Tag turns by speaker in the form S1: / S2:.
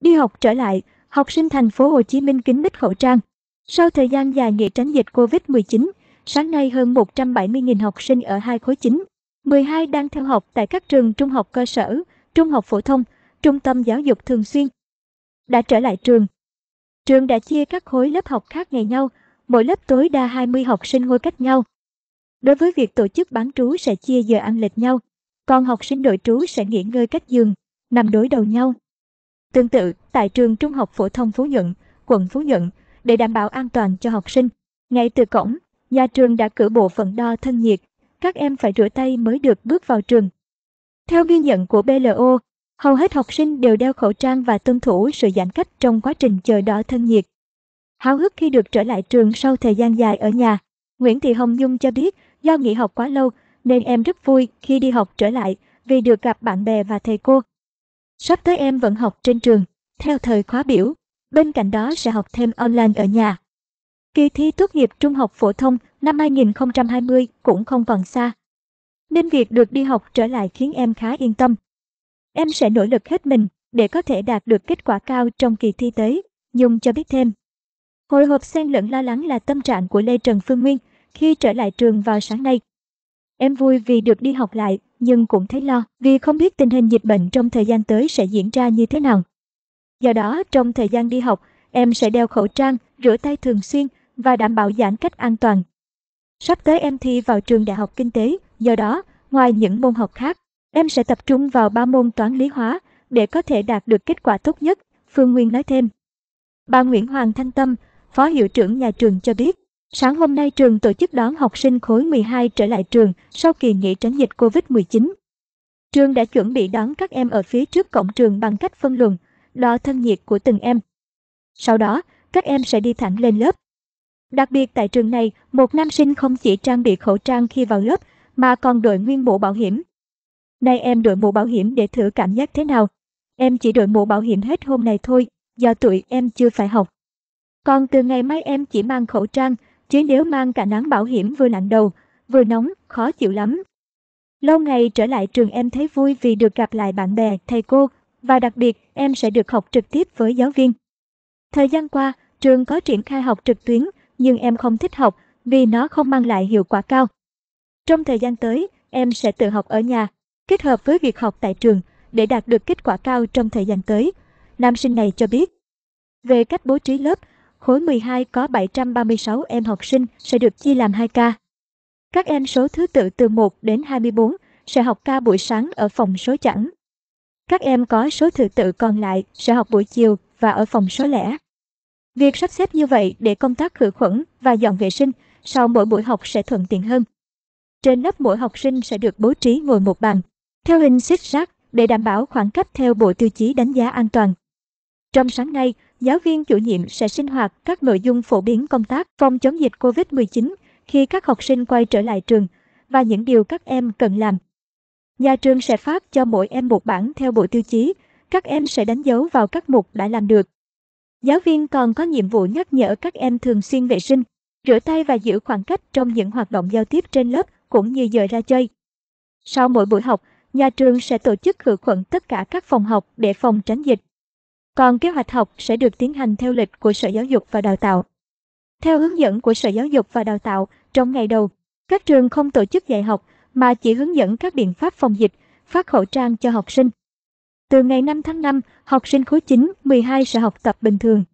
S1: Đi học trở lại, học sinh thành phố Hồ Chí Minh kính mít khẩu trang. Sau thời gian dài nghỉ tránh dịch COVID-19, sáng nay hơn 170.000 học sinh ở hai khối chính, 12 đang theo học tại các trường trung học cơ sở, trung học phổ thông, trung tâm giáo dục thường xuyên. Đã trở lại trường. Trường đã chia các khối lớp học khác ngày nhau, mỗi lớp tối đa 20 học sinh ngồi cách nhau. Đối với việc tổ chức bán trú sẽ chia giờ ăn lệch nhau, còn học sinh đội trú sẽ nghỉ ngơi cách giường, nằm đối đầu nhau. Tương tự, tại trường Trung học phổ thông Phú Nhuận, quận Phú Nhuận, để đảm bảo an toàn cho học sinh, ngay từ cổng, nhà trường đã cử bộ phận đo thân nhiệt, các em phải rửa tay mới được bước vào trường. Theo ghi nhận của BLO, hầu hết học sinh đều đeo khẩu trang và tuân thủ sự giãn cách trong quá trình chờ đo thân nhiệt. Háo hức khi được trở lại trường sau thời gian dài ở nhà, Nguyễn Thị Hồng Nhung cho biết do nghỉ học quá lâu nên em rất vui khi đi học trở lại vì được gặp bạn bè và thầy cô. Sắp tới em vẫn học trên trường, theo thời khóa biểu, bên cạnh đó sẽ học thêm online ở nhà. Kỳ thi tốt nghiệp trung học phổ thông năm 2020 cũng không còn xa. Nên việc được đi học trở lại khiến em khá yên tâm. Em sẽ nỗ lực hết mình để có thể đạt được kết quả cao trong kỳ thi tới, Nhung cho biết thêm. Hồi hộp xen lẫn lo lắng là tâm trạng của Lê Trần Phương Nguyên khi trở lại trường vào sáng nay. Em vui vì được đi học lại, nhưng cũng thấy lo vì không biết tình hình dịch bệnh trong thời gian tới sẽ diễn ra như thế nào. Do đó, trong thời gian đi học, em sẽ đeo khẩu trang, rửa tay thường xuyên và đảm bảo giãn cách an toàn. Sắp tới em thi vào trường Đại học Kinh tế, do đó, ngoài những môn học khác, em sẽ tập trung vào ba môn toán lý hóa để có thể đạt được kết quả tốt nhất, Phương Nguyên nói thêm. Bà Nguyễn Hoàng Thanh Tâm, Phó Hiệu trưởng nhà trường cho biết, Sáng hôm nay trường tổ chức đón học sinh khối 12 trở lại trường sau kỳ nghỉ tránh dịch COVID-19. Trường đã chuẩn bị đón các em ở phía trước cổng trường bằng cách phân luồng, đo thân nhiệt của từng em. Sau đó, các em sẽ đi thẳng lên lớp. Đặc biệt tại trường này, một nam sinh không chỉ trang bị khẩu trang khi vào lớp mà còn đội nguyên bộ bảo hiểm. Nay em đội mũ bảo hiểm để thử cảm giác thế nào. Em chỉ đội mũ bảo hiểm hết hôm này thôi, do tuổi em chưa phải học. Còn từ ngày mai em chỉ mang khẩu trang Chiến đế mang cả nắng bảo hiểm vừa nặng đầu, vừa nóng, khó chịu lắm. Lâu ngày trở lại trường em thấy vui vì được gặp lại bạn bè, thầy cô, và đặc biệt em sẽ được học trực tiếp với giáo viên. Thời gian qua, trường có triển khai học trực tuyến, nhưng em không thích học vì nó không mang lại hiệu quả cao. Trong thời gian tới, em sẽ tự học ở nhà, kết hợp với việc học tại trường để đạt được kết quả cao trong thời gian tới. Nam sinh này cho biết. Về cách bố trí lớp, Khối 12 có 736 em học sinh sẽ được chia làm 2 ca. Các em số thứ tự từ 1 đến 24 sẽ học ca buổi sáng ở phòng số chẵn. Các em có số thứ tự còn lại sẽ học buổi chiều và ở phòng số lẻ. Việc sắp xếp như vậy để công tác khử khuẩn và dọn vệ sinh sau mỗi buổi học sẽ thuận tiện hơn. Trên lớp mỗi học sinh sẽ được bố trí ngồi một bàn, theo hình xích rác để đảm bảo khoảng cách theo bộ tiêu chí đánh giá an toàn. Trong sáng nay, giáo viên chủ nhiệm sẽ sinh hoạt các nội dung phổ biến công tác phòng chống dịch COVID-19 khi các học sinh quay trở lại trường và những điều các em cần làm. Nhà trường sẽ phát cho mỗi em một bảng theo bộ tiêu chí, các em sẽ đánh dấu vào các mục đã làm được. Giáo viên còn có nhiệm vụ nhắc nhở các em thường xuyên vệ sinh, rửa tay và giữ khoảng cách trong những hoạt động giao tiếp trên lớp cũng như giờ ra chơi. Sau mỗi buổi học, nhà trường sẽ tổ chức khử khuẩn tất cả các phòng học để phòng tránh dịch. Còn kế hoạch học sẽ được tiến hành theo lịch của Sở Giáo dục và Đào tạo. Theo hướng dẫn của Sở Giáo dục và Đào tạo, trong ngày đầu, các trường không tổ chức dạy học mà chỉ hướng dẫn các biện pháp phòng dịch, phát khẩu trang cho học sinh. Từ ngày 5 tháng 5, học sinh khối 9, 12 sẽ học tập bình thường.